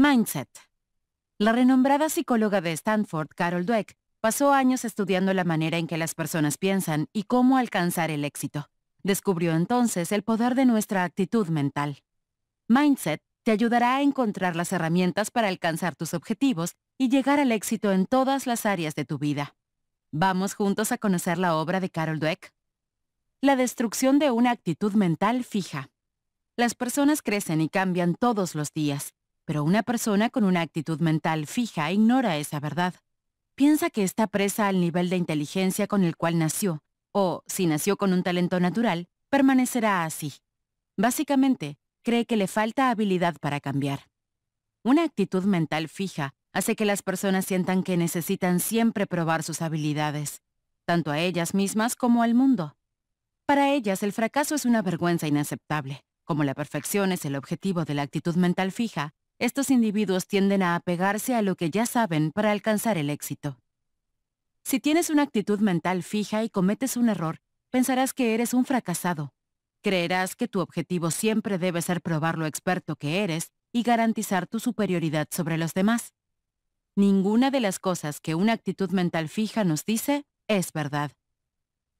Mindset. La renombrada psicóloga de Stanford, Carol Dweck, pasó años estudiando la manera en que las personas piensan y cómo alcanzar el éxito. Descubrió entonces el poder de nuestra actitud mental. Mindset te ayudará a encontrar las herramientas para alcanzar tus objetivos y llegar al éxito en todas las áreas de tu vida. ¿Vamos juntos a conocer la obra de Carol Dweck? La destrucción de una actitud mental fija. Las personas crecen y cambian todos los días, pero una persona con una actitud mental fija ignora esa verdad. Piensa que está presa al nivel de inteligencia con el cual nació, o, si nació con un talento natural, permanecerá así. Básicamente, cree que le falta habilidad para cambiar. Una actitud mental fija hace que las personas sientan que necesitan siempre probar sus habilidades, tanto a ellas mismas como al mundo. Para ellas el fracaso es una vergüenza inaceptable. Como la perfección es el objetivo de la actitud mental fija, estos individuos tienden a apegarse a lo que ya saben para alcanzar el éxito. Si tienes una actitud mental fija y cometes un error, pensarás que eres un fracasado. Creerás que tu objetivo siempre debe ser probar lo experto que eres y garantizar tu superioridad sobre los demás. Ninguna de las cosas que una actitud mental fija nos dice es verdad.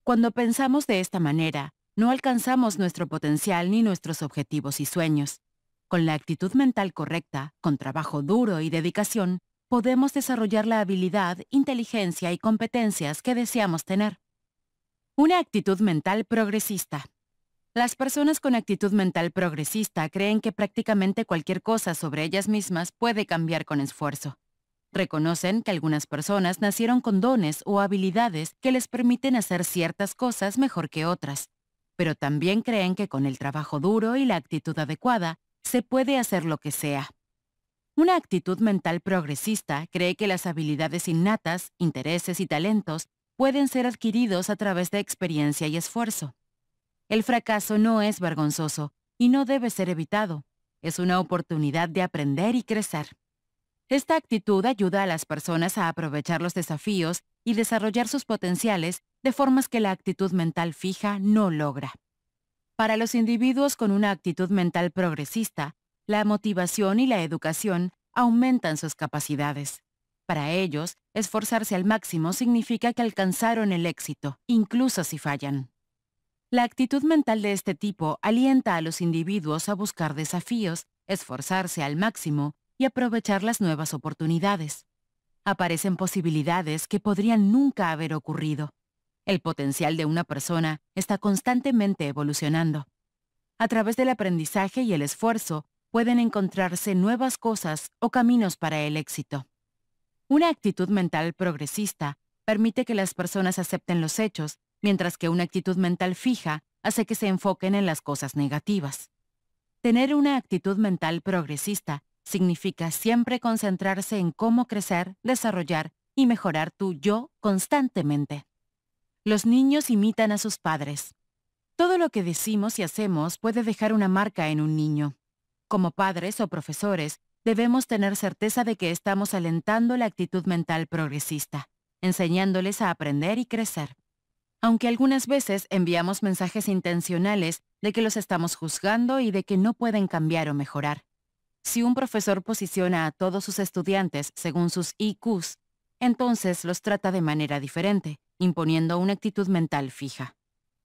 Cuando pensamos de esta manera, no alcanzamos nuestro potencial ni nuestros objetivos y sueños. Con la actitud mental correcta, con trabajo duro y dedicación, podemos desarrollar la habilidad, inteligencia y competencias que deseamos tener. Una actitud mental progresista. Las personas con actitud mental progresista creen que prácticamente cualquier cosa sobre ellas mismas puede cambiar con esfuerzo. Reconocen que algunas personas nacieron con dones o habilidades que les permiten hacer ciertas cosas mejor que otras, pero también creen que con el trabajo duro y la actitud adecuada se puede hacer lo que sea. Una actitud mental progresista cree que las habilidades innatas, intereses y talentos pueden ser adquiridos a través de experiencia y esfuerzo. El fracaso no es vergonzoso y no debe ser evitado. Es una oportunidad de aprender y crecer. Esta actitud ayuda a las personas a aprovechar los desafíos y desarrollar sus potenciales de formas que la actitud mental fija no logra. Para los individuos con una actitud mental progresista, la motivación y la educación aumentan sus capacidades. Para ellos, esforzarse al máximo significa que alcanzaron el éxito, incluso si fallan. La actitud mental de este tipo alienta a los individuos a buscar desafíos, esforzarse al máximo y aprovechar las nuevas oportunidades. Aparecen posibilidades que podrían nunca haber ocurrido, el potencial de una persona está constantemente evolucionando. A través del aprendizaje y el esfuerzo pueden encontrarse nuevas cosas o caminos para el éxito. Una actitud mental progresista permite que las personas acepten los hechos, mientras que una actitud mental fija hace que se enfoquen en las cosas negativas. Tener una actitud mental progresista significa siempre concentrarse en cómo crecer, desarrollar y mejorar tu yo constantemente. Los niños imitan a sus padres. Todo lo que decimos y hacemos puede dejar una marca en un niño. Como padres o profesores, debemos tener certeza de que estamos alentando la actitud mental progresista, enseñándoles a aprender y crecer. Aunque algunas veces enviamos mensajes intencionales de que los estamos juzgando y de que no pueden cambiar o mejorar. Si un profesor posiciona a todos sus estudiantes según sus IQs, entonces los trata de manera diferente, imponiendo una actitud mental fija.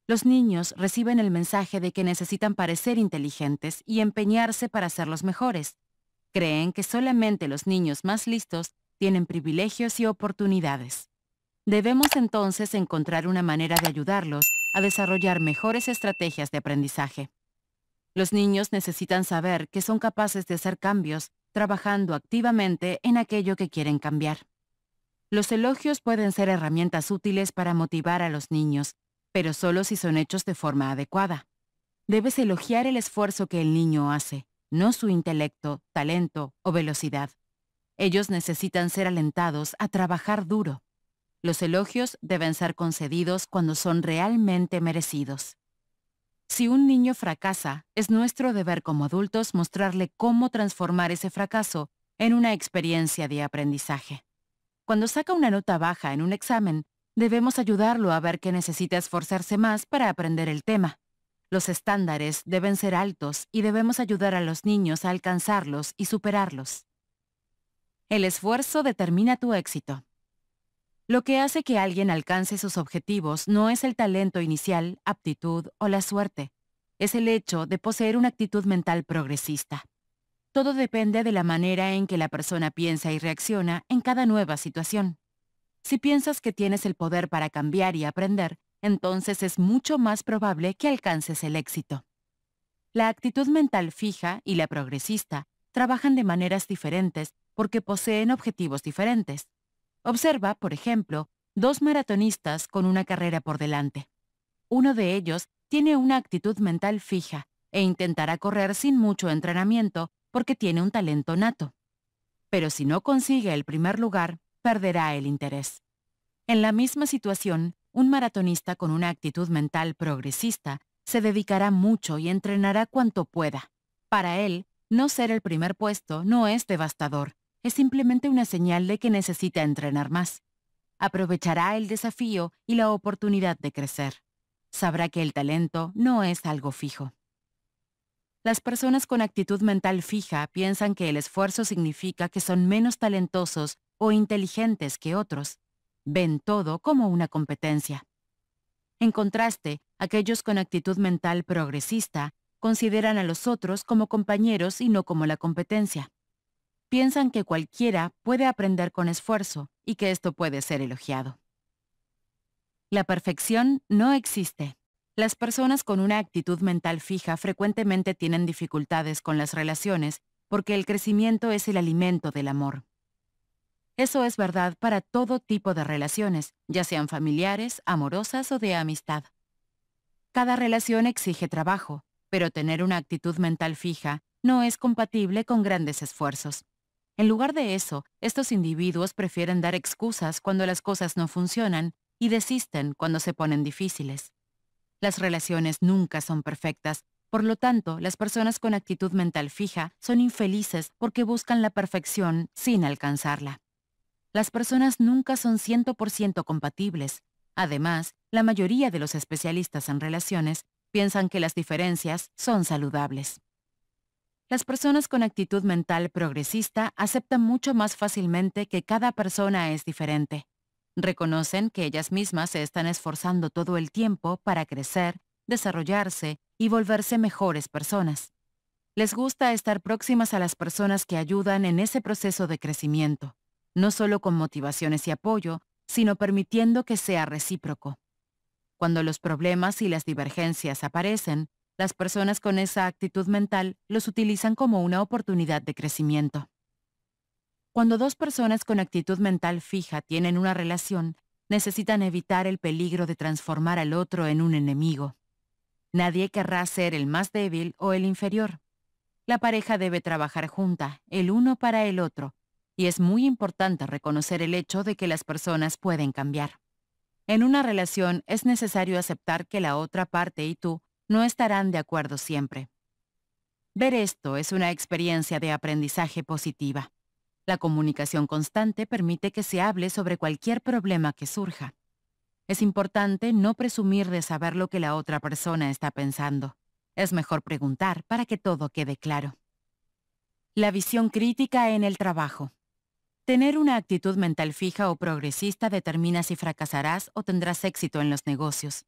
Los niños reciben el mensaje de que necesitan parecer inteligentes y empeñarse para ser los mejores. Creen que solamente los niños más listos tienen privilegios y oportunidades. Debemos entonces encontrar una manera de ayudarlos a desarrollar mejores estrategias de aprendizaje. Los niños necesitan saber que son capaces de hacer cambios trabajando activamente en aquello que quieren cambiar. Los elogios pueden ser herramientas útiles para motivar a los niños, pero solo si son hechos de forma adecuada. Debes elogiar el esfuerzo que el niño hace, no su intelecto, talento o velocidad. Ellos necesitan ser alentados a trabajar duro. Los elogios deben ser concedidos cuando son realmente merecidos. Si un niño fracasa, es nuestro deber como adultos mostrarle cómo transformar ese fracaso en una experiencia de aprendizaje. Cuando saca una nota baja en un examen, debemos ayudarlo a ver que necesita esforzarse más para aprender el tema. Los estándares deben ser altos y debemos ayudar a los niños a alcanzarlos y superarlos. El esfuerzo determina tu éxito. Lo que hace que alguien alcance sus objetivos no es el talento inicial, aptitud o la suerte, es el hecho de poseer una actitud mental progresista. Todo depende de la manera en que la persona piensa y reacciona en cada nueva situación. Si piensas que tienes el poder para cambiar y aprender, entonces es mucho más probable que alcances el éxito. La actitud mental fija y la progresista trabajan de maneras diferentes porque poseen objetivos diferentes. Observa, por ejemplo, dos maratonistas con una carrera por delante. Uno de ellos tiene una actitud mental fija e intentará correr sin mucho entrenamiento porque tiene un talento nato. Pero si no consigue el primer lugar, perderá el interés. En la misma situación, un maratonista con una actitud mental progresista se dedicará mucho y entrenará cuanto pueda. Para él, no ser el primer puesto no es devastador, es simplemente una señal de que necesita entrenar más. Aprovechará el desafío y la oportunidad de crecer. Sabrá que el talento no es algo fijo. Las personas con actitud mental fija piensan que el esfuerzo significa que son menos talentosos o inteligentes que otros. Ven todo como una competencia. En contraste, aquellos con actitud mental progresista consideran a los otros como compañeros y no como la competencia. Piensan que cualquiera puede aprender con esfuerzo y que esto puede ser elogiado. La perfección no existe. Las personas con una actitud mental fija frecuentemente tienen dificultades con las relaciones porque el crecimiento es el alimento del amor. Eso es verdad para todo tipo de relaciones, ya sean familiares, amorosas o de amistad. Cada relación exige trabajo, pero tener una actitud mental fija no es compatible con grandes esfuerzos. En lugar de eso, estos individuos prefieren dar excusas cuando las cosas no funcionan y desisten cuando se ponen difíciles. Las relaciones nunca son perfectas, por lo tanto, las personas con actitud mental fija son infelices porque buscan la perfección sin alcanzarla. Las personas nunca son 100% compatibles. Además, la mayoría de los especialistas en relaciones piensan que las diferencias son saludables. Las personas con actitud mental progresista aceptan mucho más fácilmente que cada persona es diferente. Reconocen que ellas mismas se están esforzando todo el tiempo para crecer, desarrollarse y volverse mejores personas. Les gusta estar próximas a las personas que ayudan en ese proceso de crecimiento, no solo con motivaciones y apoyo, sino permitiendo que sea recíproco. Cuando los problemas y las divergencias aparecen, las personas con esa actitud mental los utilizan como una oportunidad de crecimiento. Cuando dos personas con actitud mental fija tienen una relación, necesitan evitar el peligro de transformar al otro en un enemigo. Nadie querrá ser el más débil o el inferior. La pareja debe trabajar junta, el uno para el otro, y es muy importante reconocer el hecho de que las personas pueden cambiar. En una relación es necesario aceptar que la otra parte y tú no estarán de acuerdo siempre. Ver esto es una experiencia de aprendizaje positiva. La comunicación constante permite que se hable sobre cualquier problema que surja. Es importante no presumir de saber lo que la otra persona está pensando. Es mejor preguntar para que todo quede claro. La visión crítica en el trabajo. Tener una actitud mental fija o progresista determina si fracasarás o tendrás éxito en los negocios.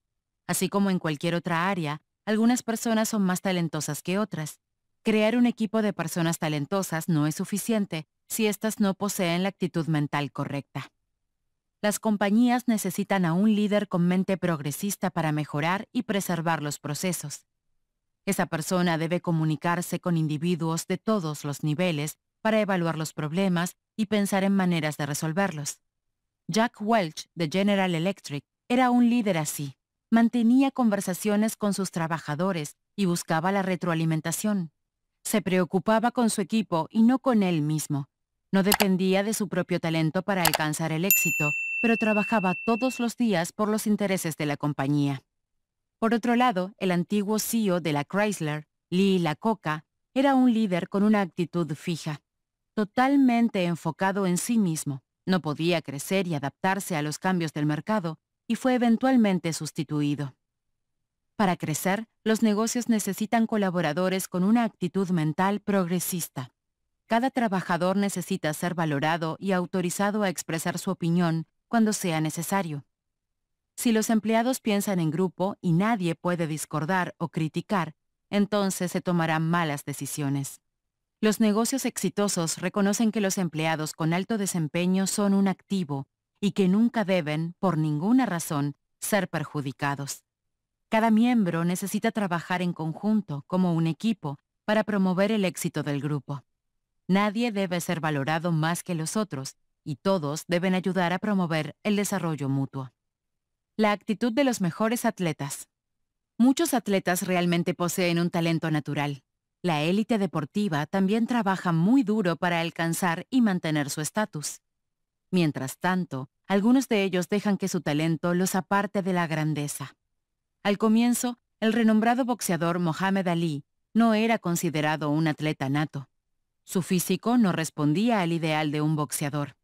Así como en cualquier otra área, algunas personas son más talentosas que otras. Crear un equipo de personas talentosas no es suficiente, si éstas no poseen la actitud mental correcta. Las compañías necesitan a un líder con mente progresista para mejorar y preservar los procesos. Esa persona debe comunicarse con individuos de todos los niveles para evaluar los problemas y pensar en maneras de resolverlos. Jack Welch, de General Electric, era un líder así. Mantenía conversaciones con sus trabajadores y buscaba la retroalimentación. Se preocupaba con su equipo y no con él mismo, no dependía de su propio talento para alcanzar el éxito, pero trabajaba todos los días por los intereses de la compañía. Por otro lado, el antiguo CEO de la Chrysler, Lee Lacoca, era un líder con una actitud fija, totalmente enfocado en sí mismo. No podía crecer y adaptarse a los cambios del mercado y fue eventualmente sustituido. Para crecer, los negocios necesitan colaboradores con una actitud mental progresista. Cada trabajador necesita ser valorado y autorizado a expresar su opinión cuando sea necesario. Si los empleados piensan en grupo y nadie puede discordar o criticar, entonces se tomarán malas decisiones. Los negocios exitosos reconocen que los empleados con alto desempeño son un activo y que nunca deben, por ninguna razón, ser perjudicados. Cada miembro necesita trabajar en conjunto, como un equipo, para promover el éxito del grupo. Nadie debe ser valorado más que los otros y todos deben ayudar a promover el desarrollo mutuo. La actitud de los mejores atletas. Muchos atletas realmente poseen un talento natural. La élite deportiva también trabaja muy duro para alcanzar y mantener su estatus. Mientras tanto, algunos de ellos dejan que su talento los aparte de la grandeza. Al comienzo, el renombrado boxeador Mohamed Ali no era considerado un atleta nato. Su físico no respondía al ideal de un boxeador.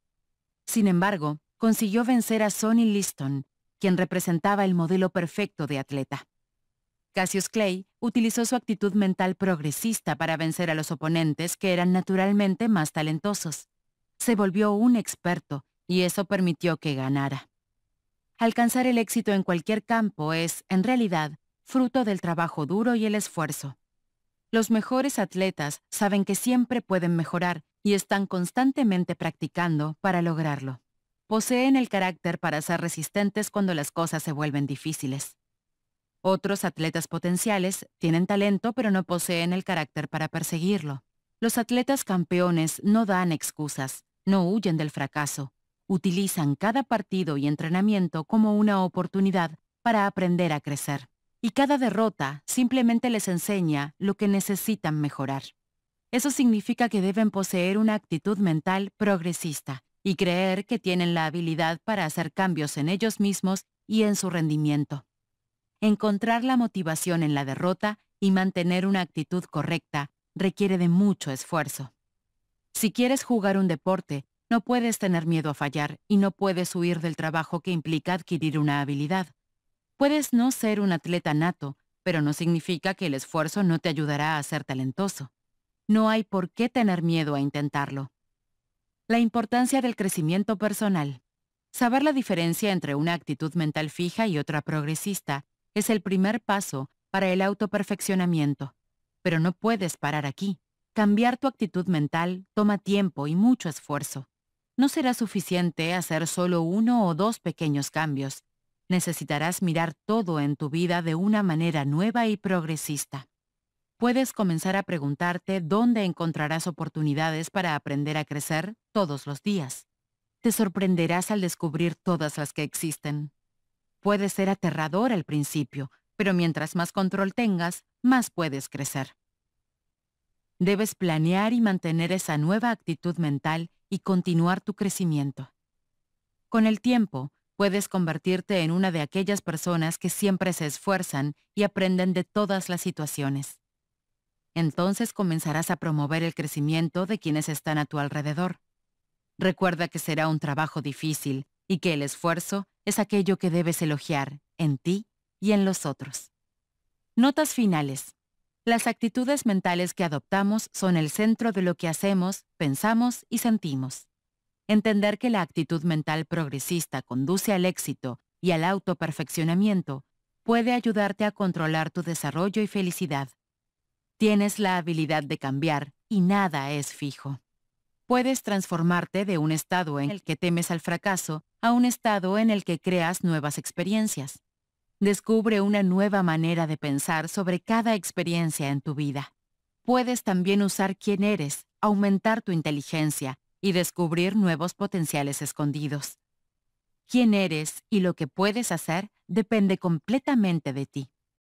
Sin embargo, consiguió vencer a Sonny Liston, quien representaba el modelo perfecto de atleta. Cassius Clay utilizó su actitud mental progresista para vencer a los oponentes que eran naturalmente más talentosos. Se volvió un experto y eso permitió que ganara. Alcanzar el éxito en cualquier campo es, en realidad, fruto del trabajo duro y el esfuerzo. Los mejores atletas saben que siempre pueden mejorar y están constantemente practicando para lograrlo. Poseen el carácter para ser resistentes cuando las cosas se vuelven difíciles. Otros atletas potenciales tienen talento pero no poseen el carácter para perseguirlo. Los atletas campeones no dan excusas, no huyen del fracaso, utilizan cada partido y entrenamiento como una oportunidad para aprender a crecer y cada derrota simplemente les enseña lo que necesitan mejorar. Eso significa que deben poseer una actitud mental progresista y creer que tienen la habilidad para hacer cambios en ellos mismos y en su rendimiento. Encontrar la motivación en la derrota y mantener una actitud correcta requiere de mucho esfuerzo. Si quieres jugar un deporte, no puedes tener miedo a fallar y no puedes huir del trabajo que implica adquirir una habilidad. Puedes no ser un atleta nato, pero no significa que el esfuerzo no te ayudará a ser talentoso. No hay por qué tener miedo a intentarlo. La importancia del crecimiento personal. Saber la diferencia entre una actitud mental fija y otra progresista es el primer paso para el autoperfeccionamiento. Pero no puedes parar aquí. Cambiar tu actitud mental toma tiempo y mucho esfuerzo. No será suficiente hacer solo uno o dos pequeños cambios, necesitarás mirar todo en tu vida de una manera nueva y progresista. Puedes comenzar a preguntarte dónde encontrarás oportunidades para aprender a crecer todos los días. Te sorprenderás al descubrir todas las que existen. Puede ser aterrador al principio, pero mientras más control tengas, más puedes crecer. Debes planear y mantener esa nueva actitud mental y continuar tu crecimiento. Con el tiempo, puedes convertirte en una de aquellas personas que siempre se esfuerzan y aprenden de todas las situaciones. Entonces comenzarás a promover el crecimiento de quienes están a tu alrededor. Recuerda que será un trabajo difícil y que el esfuerzo es aquello que debes elogiar en ti y en los otros. Notas finales. Las actitudes mentales que adoptamos son el centro de lo que hacemos, pensamos y sentimos entender que la actitud mental progresista conduce al éxito y al autoperfeccionamiento puede ayudarte a controlar tu desarrollo y felicidad. Tienes la habilidad de cambiar y nada es fijo. Puedes transformarte de un estado en el que temes al fracaso a un estado en el que creas nuevas experiencias. Descubre una nueva manera de pensar sobre cada experiencia en tu vida. Puedes también usar quién eres, aumentar tu inteligencia y descubrir nuevos potenciales escondidos. Quién eres y lo que puedes hacer depende completamente de ti.